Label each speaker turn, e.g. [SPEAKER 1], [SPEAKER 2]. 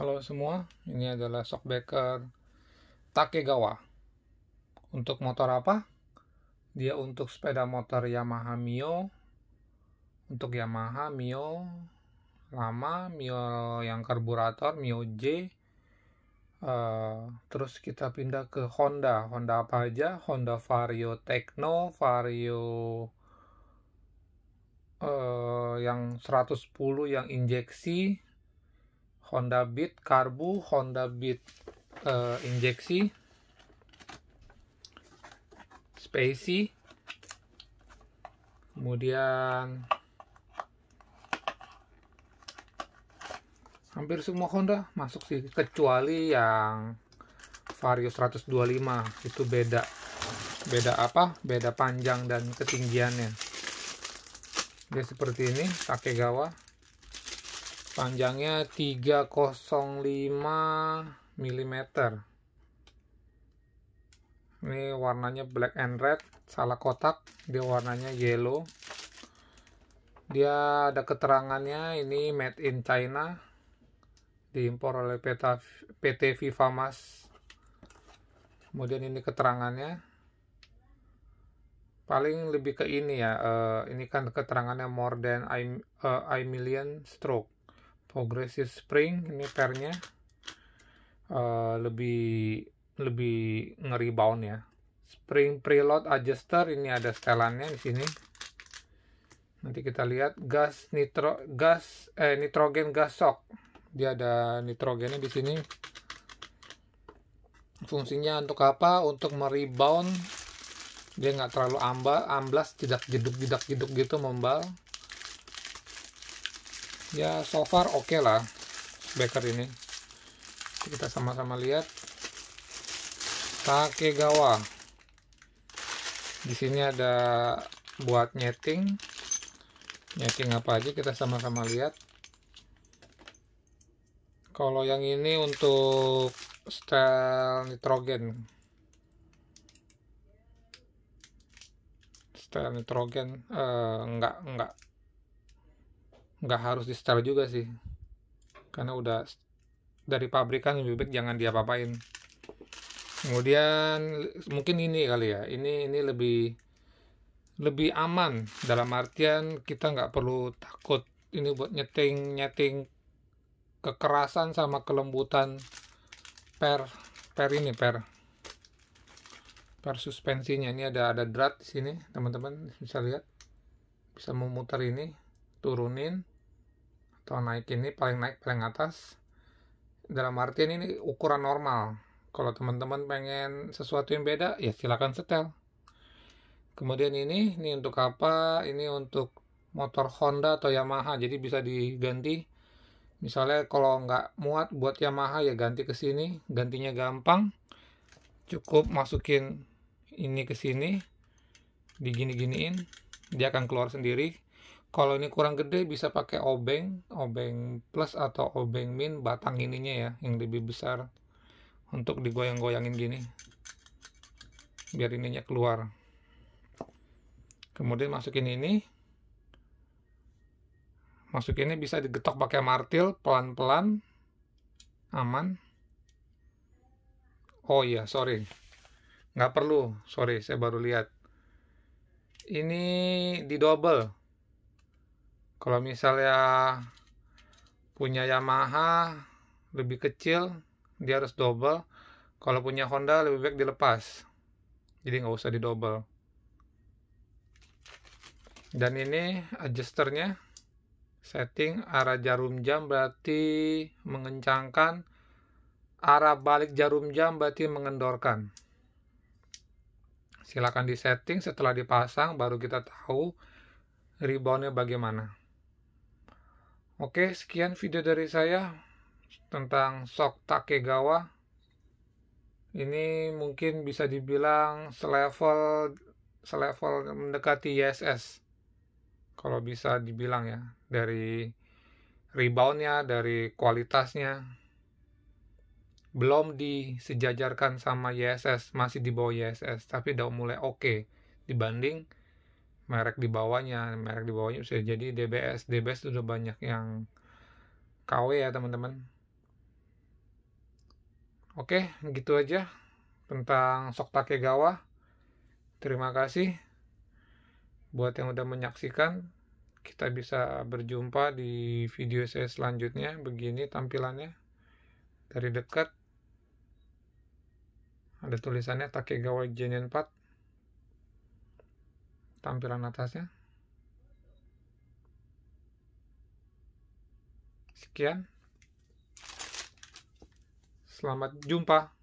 [SPEAKER 1] Halo semua, ini adalah shockbreaker Takegawa. Untuk motor apa? Dia untuk sepeda motor Yamaha Mio. Untuk Yamaha Mio lama, Mio yang karburator, Mio J. Uh, terus kita pindah ke Honda. Honda apa aja? Honda Vario Techno, Vario uh, yang 110 yang injeksi, Honda Beat karbu, Honda Beat uh, injeksi, Spacey, kemudian hampir semua Honda masuk sih kecuali yang Vario 125 itu beda beda apa beda panjang dan ketinggiannya dia seperti ini Takegawa panjangnya 305 mm ini warnanya black and red salah kotak dia warnanya yellow dia ada keterangannya ini made in China diimpor oleh PT, PT Viva Mas kemudian ini keterangannya paling lebih ke ini ya uh, ini kan keterangannya more than I, uh, I million stroke progressive spring ini pernya uh, eh, lebih lebih ngeribound ya spring preload adjuster ini ada setelannya di sini nanti kita lihat gas nitro gas eh nitrogen gas shock dia ada nitrogennya di sini fungsinya untuk apa untuk merebound dia nggak terlalu ambal amblas tidak jeduk jeduk jeduk gitu membal ya so far oke okay lah backer ini kita sama-sama lihat Takegawa di sini ada buat nyeting nyeting apa aja kita sama-sama lihat kalau yang ini untuk stel nitrogen stel nitrogen eh, enggak enggak nggak harus di setel juga sih karena udah dari pabrikan lebih baik jangan diapa-apain kemudian mungkin ini kali ya ini ini lebih lebih aman dalam artian kita nggak perlu takut ini buat nyeting nyeting kekerasan sama kelembutan per per ini per per suspensinya ini ada ada drat di sini teman-teman bisa lihat bisa memutar ini turunin atau naik ini paling naik paling atas dalam artian ini ukuran normal kalau teman-teman pengen sesuatu yang beda ya silahkan setel kemudian ini ini untuk apa ini untuk motor Honda atau Yamaha jadi bisa diganti misalnya kalau nggak muat buat Yamaha ya ganti ke sini gantinya gampang cukup masukin ini ke sini digini-giniin dia akan keluar sendiri kalau ini kurang gede bisa pakai obeng obeng plus atau obeng min batang ininya ya yang lebih besar untuk digoyang-goyangin gini biar ininya keluar kemudian masukin ini masukin ini bisa digetok pakai martil pelan-pelan aman oh iya sorry nggak perlu sorry saya baru lihat ini di double kalau misalnya punya Yamaha lebih kecil dia harus double kalau punya Honda lebih baik dilepas jadi nggak usah di double. dan ini adjusternya setting arah jarum jam berarti mengencangkan arah balik jarum jam berarti mengendorkan silakan setting setelah dipasang baru kita tahu reboundnya bagaimana Oke, sekian video dari saya tentang Sok Takegawa. Ini mungkin bisa dibilang selevel selevel mendekati ISS. Kalau bisa dibilang ya, dari reboundnya, dari kualitasnya. Belum disejajarkan sama YSS, masih di bawah YSS, tapi udah mulai oke okay. dibanding merek di bawahnya merek di bawahnya bisa jadi DBS DBS sudah banyak yang KW ya teman-teman oke gitu aja tentang sok pakai gawa terima kasih buat yang udah menyaksikan kita bisa berjumpa di video saya selanjutnya begini tampilannya dari dekat ada tulisannya Takegawa Genin 4 tampilan atasnya. Sekian. Selamat jumpa.